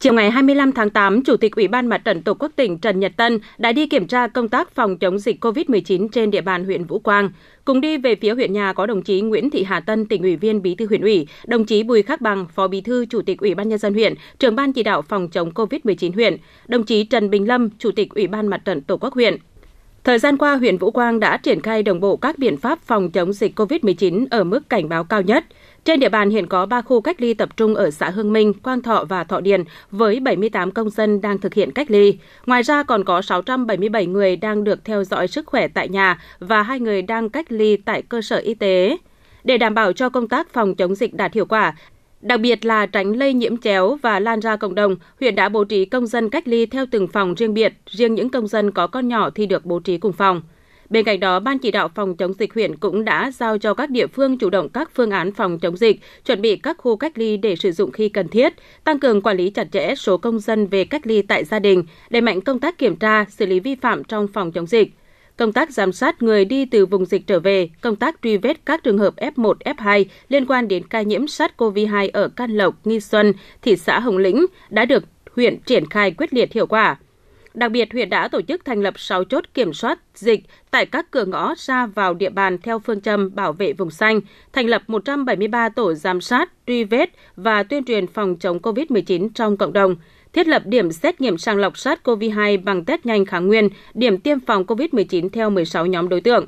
Chiều ngày 25 tháng 8, Chủ tịch Ủy ban Mặt trận Tổ quốc tỉnh Trần Nhật Tân đã đi kiểm tra công tác phòng chống dịch COVID-19 trên địa bàn huyện Vũ Quang. Cùng đi về phía huyện nhà có đồng chí Nguyễn Thị Hà Tân, tỉnh ủy viên Bí thư huyện ủy, đồng chí Bùi Khắc Bằng, Phó Bí thư Chủ tịch Ủy ban nhân dân huyện, trưởng ban chỉ đạo phòng chống COVID-19 huyện, đồng chí Trần Bình Lâm, Chủ tịch Ủy ban Mặt trận Tổ quốc huyện. Thời gian qua, huyện Vũ Quang đã triển khai đồng bộ các biện pháp phòng chống dịch COVID-19 ở mức cảnh báo cao nhất. Trên địa bàn hiện có 3 khu cách ly tập trung ở xã Hưng Minh, Quang Thọ và Thọ Điền với 78 công dân đang thực hiện cách ly. Ngoài ra còn có 677 người đang được theo dõi sức khỏe tại nhà và hai người đang cách ly tại cơ sở y tế. Để đảm bảo cho công tác phòng chống dịch đạt hiệu quả, Đặc biệt là tránh lây nhiễm chéo và lan ra cộng đồng, huyện đã bố trí công dân cách ly theo từng phòng riêng biệt, riêng những công dân có con nhỏ thì được bố trí cùng phòng. Bên cạnh đó, Ban chỉ đạo phòng chống dịch huyện cũng đã giao cho các địa phương chủ động các phương án phòng chống dịch, chuẩn bị các khu cách ly để sử dụng khi cần thiết, tăng cường quản lý chặt chẽ số công dân về cách ly tại gia đình, đẩy mạnh công tác kiểm tra, xử lý vi phạm trong phòng chống dịch công tác giám sát người đi từ vùng dịch trở về, công tác truy vết các trường hợp F1, F2 liên quan đến ca nhiễm SARS-CoV-2 ở Can Lộc, Nghi Xuân, thị xã Hồng Lĩnh đã được huyện triển khai quyết liệt hiệu quả. Đặc biệt, huyện đã tổ chức thành lập 6 chốt kiểm soát dịch tại các cửa ngõ ra vào địa bàn theo phương châm bảo vệ vùng xanh, thành lập 173 tổ giám sát, truy vết và tuyên truyền phòng chống COVID-19 trong cộng đồng – thiết lập điểm xét nghiệm sàng lọc SARS-CoV-2 bằng test nhanh kháng nguyên, điểm tiêm phòng COVID-19 theo 16 nhóm đối tượng.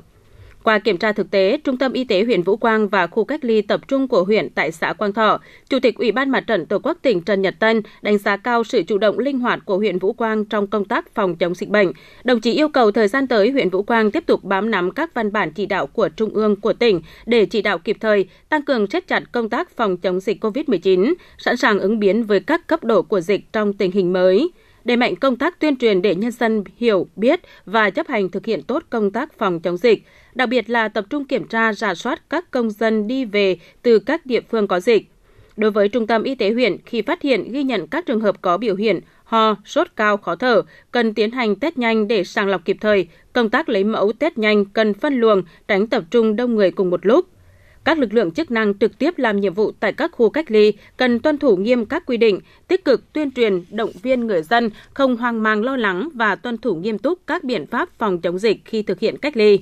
Qua kiểm tra thực tế, Trung tâm Y tế huyện Vũ Quang và khu cách ly tập trung của huyện tại xã Quang Thọ, Chủ tịch Ủy ban Mặt trận Tổ quốc tỉnh Trần Nhật Tân đánh giá cao sự chủ động linh hoạt của huyện Vũ Quang trong công tác phòng chống dịch bệnh. Đồng chí yêu cầu thời gian tới huyện Vũ Quang tiếp tục bám nắm các văn bản chỉ đạo của Trung ương của tỉnh để chỉ đạo kịp thời, tăng cường siết chặt công tác phòng chống dịch COVID-19, sẵn sàng ứng biến với các cấp độ của dịch trong tình hình mới đẩy mạnh công tác tuyên truyền để nhân dân hiểu, biết và chấp hành thực hiện tốt công tác phòng chống dịch, đặc biệt là tập trung kiểm tra, rà soát các công dân đi về từ các địa phương có dịch. Đối với Trung tâm Y tế huyện, khi phát hiện ghi nhận các trường hợp có biểu hiện ho, sốt cao, khó thở, cần tiến hành test nhanh để sàng lọc kịp thời. Công tác lấy mẫu test nhanh cần phân luồng, tránh tập trung đông người cùng một lúc – các lực lượng chức năng trực tiếp làm nhiệm vụ tại các khu cách ly cần tuân thủ nghiêm các quy định, tích cực tuyên truyền, động viên người dân không hoang mang lo lắng và tuân thủ nghiêm túc các biện pháp phòng chống dịch khi thực hiện cách ly.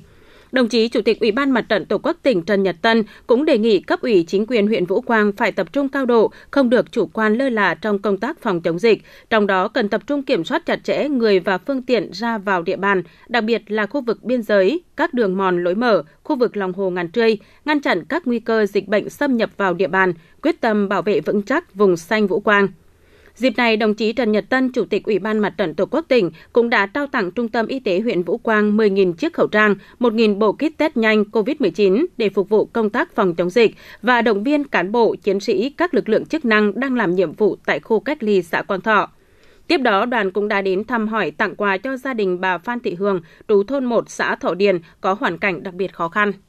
Đồng chí Chủ tịch Ủy ban Mặt trận Tổ quốc tỉnh Trần Nhật Tân cũng đề nghị cấp ủy chính quyền huyện Vũ Quang phải tập trung cao độ, không được chủ quan lơ là trong công tác phòng chống dịch, trong đó cần tập trung kiểm soát chặt chẽ người và phương tiện ra vào địa bàn, đặc biệt là khu vực biên giới, các đường mòn lối mở, khu vực lòng hồ ngàn trươi, ngăn chặn các nguy cơ dịch bệnh xâm nhập vào địa bàn, quyết tâm bảo vệ vững chắc vùng xanh Vũ Quang. Dịp này, đồng chí Trần Nhật Tân, Chủ tịch Ủy ban Mặt trận Tổ quốc tỉnh cũng đã trao tặng Trung tâm Y tế huyện Vũ Quang 10.000 chiếc khẩu trang, 1.000 bộ kit test nhanh COVID-19 để phục vụ công tác phòng chống dịch và động viên cán bộ, chiến sĩ các lực lượng chức năng đang làm nhiệm vụ tại khu cách ly xã Quang Thọ. Tiếp đó, đoàn cũng đã đến thăm hỏi tặng quà cho gia đình bà Phan Thị Hương, trú thôn 1 xã Thọ Điền, có hoàn cảnh đặc biệt khó khăn.